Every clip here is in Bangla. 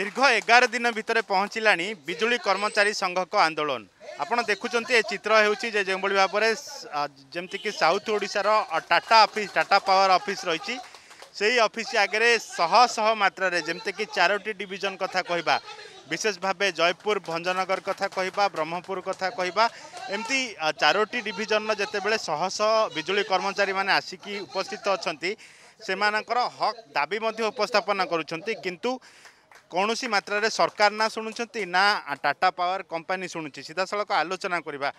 দীর্ঘ এগার দিন ভিতরে পৌঁছিলা বিজুড়ি কর্মচারী সংঘক আন্দোলন আপনার দেখুম এ চিত্র হচ্ছে যে যেভাবে ভাবে যেমিকি সাউথ ওড়শার Tata office Tata power office রয়েছে সেই অফিস আগে শহ শহ মাত্রার যেমিকি চারোটি ডিভিজন কথা কহবা বিশেষ ভাবে জয়পুর ভঞ্জনগর কথা কহবা ব্রহ্মপুর কথা কহবা এমতি চারোটি ডিভিজন যেতবে শহ শহ বিজুড়ি কর্মচারী মানে আসিকি উপস্থিত অনেক সেমানଙ୍କର ହକ୍ ଦାବି ମଧ୍ୟ ଉପସ୍ଥାପନ କରୁଛନ୍ତି କିନ୍ତୁ କୌଣସି ମାତ୍ରାରେ ସରକାର ନା ଶୁଣୁଛନ୍ତି ନା ଟାଟା ପାୱାର କମ୍ପାନୀ ଶୁଣୁଛି ସିଧାସଳଖ ଆଲୋଚନା କରିବା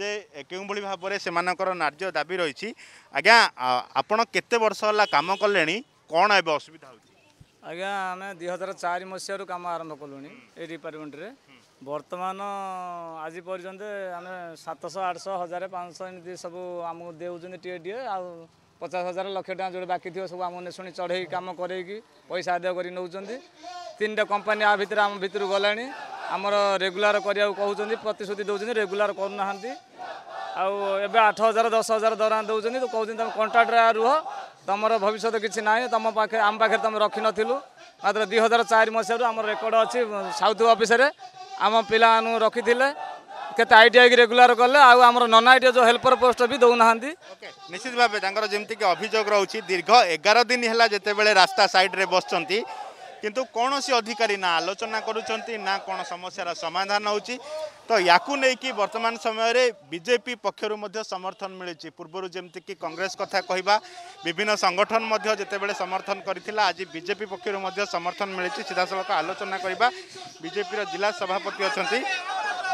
ଯେ କେଉଁଭଳି ଭାବରେ ସେମାନଙ୍କର ନାର୍ଯ୍ୟ ଦାବି ରହିଛି ଆଜ୍ଞା ଆପଣ କେତେ ବର୍ଷ ହେଲା କାମ କଲେଣି କ'ଣ ଏବେ ଅସୁବିଧା ହେଉଛି ଆଜ୍ଞା ଆମେ ଦୁଇ ହଜାର ଚାରି ମସିହାରୁ କାମ ଆରମ୍ଭ କଲୁଣି ଏଇ ଡିପାର୍ଟମେଣ୍ଟରେ ବର୍ତ୍ତମାନ ଆଜି ପର୍ଯ୍ୟନ୍ତ ଆମେ ସାତଶହ ଆଠଶହ ହଜାରେ ପାଞ୍ଚଶହ ଏମିତି ସବୁ ଆମକୁ ଦେଉଛନ୍ତି ଟିକେ ଟିକେ ଆଉ ପଚାଶ ହଜାର ଲକ୍ଷେ ଟଙ୍କା ଯେଉଁଟା ବାକି ଥିବ ସବୁ ଆମକୁ ନେଶୁଣୀ ଚଢ଼େଇକି କାମ କରେଇକି ପଇସା ଆଦାୟ କରି ନେଉଛନ୍ତି তিনটা কোম্পানি ଆ ଭିତରେ ଆମ ଭିତରୁ ଗଲାଣି ଆମର ରେଗୁଲାର କରିବାକୁ କହୁଛନ୍ତି ପ୍ରତିଶ୍ରୁତି ଦେଉଛନ୍ତି ରେଗୁଲାର କରୁନାହାନ୍ତି ଆଉ ଏବେ ଆଠ ହଜାର ଦଶ ହଜାର ଦରମା ଦେଉଛନ୍ତି ତ କହୁଛନ୍ତି ତୁମେ କଣ୍ଟ୍ରାକ୍ଟରେ ରୁହ ତୁମର ଭବିଷ୍ୟତ କିଛି ନାହିଁ ତୁମ ପାଖରେ ଆମ ପାଖରେ ତୁମେ ରଖିନଥିଲୁ ମାତ୍ର ଦୁଇ ହଜାର ଚାରି ମସିହାରୁ ଆମର ରେକର୍ଡ଼ ଅଛି ସାଉଥ୍ ଅଫିସରେ ଆମ ପିଲାମାନଙ୍କୁ ରଖିଥିଲେ କେତେ ଆଇ ଟି ଆଇକି ରେଗୁଲାର କଲେ ଆଉ ଆମର ନନ୍ ଆଇ ଟି ଯେଉଁ ହେଲ୍ପର ପୋଷ୍ଟ ବି ଦେଉନାହାନ୍ତି ନିଶ୍ଚିତ ଭାବେ ତାଙ୍କର ଯେମିତିକି ଅଭିଯୋଗ ରହୁଛି ଦୀର୍ଘ ଏଗାର ଦିନ ହେଲା ଯେତେବେଳେ ରାସ୍ତା ସାଇଡ଼୍ରେ ବସୁଛନ୍ତି କିନ୍ତୁ କୌଣସି ଅଧିକାରୀ ନା ଆଲୋଚନା କରୁଛନ୍ତି ନା କ'ଣ ସମସ୍ୟାର ସମାଧାନ ହେଉଛି ତ ୟାକୁ ନେଇକି ବର୍ତ୍ତମାନ ସମୟରେ ବିଜେପି ପକ୍ଷରୁ ମଧ୍ୟ ସମର୍ଥନ ମିଳିଛି ପୂର୍ବରୁ ଯେମିତିକି କଂଗ୍ରେସ କଥା କହିବା ବିଭିନ୍ନ ସଂଗଠନ ମଧ୍ୟ ଯେତେବେଳେ ସମର୍ଥନ କରିଥିଲା ଆଜି ବିଜେପି ପକ୍ଷରୁ ମଧ୍ୟ ସମର୍ଥନ ମିଳିଛି ସିଧାସଳଖ ଆଲୋଚନା କରିବା ବିଜେପିର ଜିଲ୍ଲା ସଭାପତି ଅଛନ୍ତି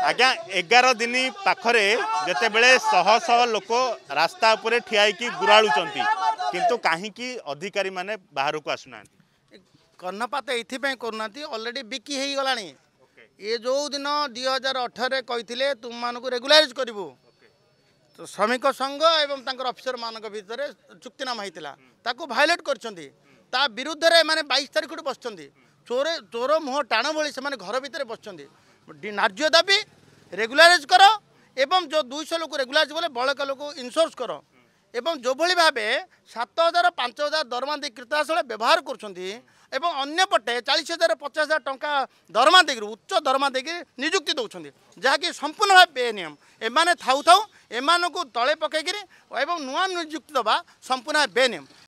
ଆଜ୍ଞା ଏଗାର ଦିନ ପାଖରେ ଯେତେବେଳେ ଶହ ଶହ ଲୋକ ରାସ୍ତା ଉପରେ ଠିଆ ହେଇକି ଗୁରାଳୁଛନ୍ତି କିନ୍ତୁ କାହିଁକି ଅଧିକାରୀମାନେ ବାହାରକୁ ଆସୁନାହାନ୍ତି কর্ণপাত এইপাই করুনা অলরেডি বিকি হয়ে গলা এ যেদিন দুই হাজার অঠরের কে তুমি রেগুলারিজ করবু তো শ্রমিক সংঘ এবং তাঁর অফিসর মান ভিতরে চুক্তিনামা হয়েছিল তাকে ভায়োলেট করছেন তা বিরুদ্ধে এমনি বাইশ তারিখটু বসছেন চোর চোর মুহ টাণ ভি সে ঘর ভিতরে বসছেন নার্য দাবি রেগুলারিজ কর এবং যে দুইশ লোক রেগুলারিজ বলে বড়কা লোক ইনসোর্স কর এবং যেভাবে ভাবে সাত হাজার পাঁচ হাজার দরমা দিয়ে কীর্তাশাল ব্যবহার করছেন এবং ଅନ୍ୟପଟେ ଚାଳିଶ ହଜାର ପଚାଶ ହଜାର ଟଙ୍କା ଦରମା ଦେଇକି ଉଚ୍ଚ ଦରମା ଦେଇକି ନିଯୁକ୍ତି ଦେଉଛନ୍ତି ଯାହାକି ସମ୍ପୂର୍ଣ୍ଣ ଭାବେ ବେନିୟମ ଏମାନେ ଥାଉ ଥାଉ ଏମାନଙ୍କୁ ତଳେ ପକାଇକିରି ଏବଂ ନୂଆ ନିଯୁକ୍ତି ଦେବା ସମ୍ପୂର୍ଣ୍ଣ ଭାବେ ବେନିୟମ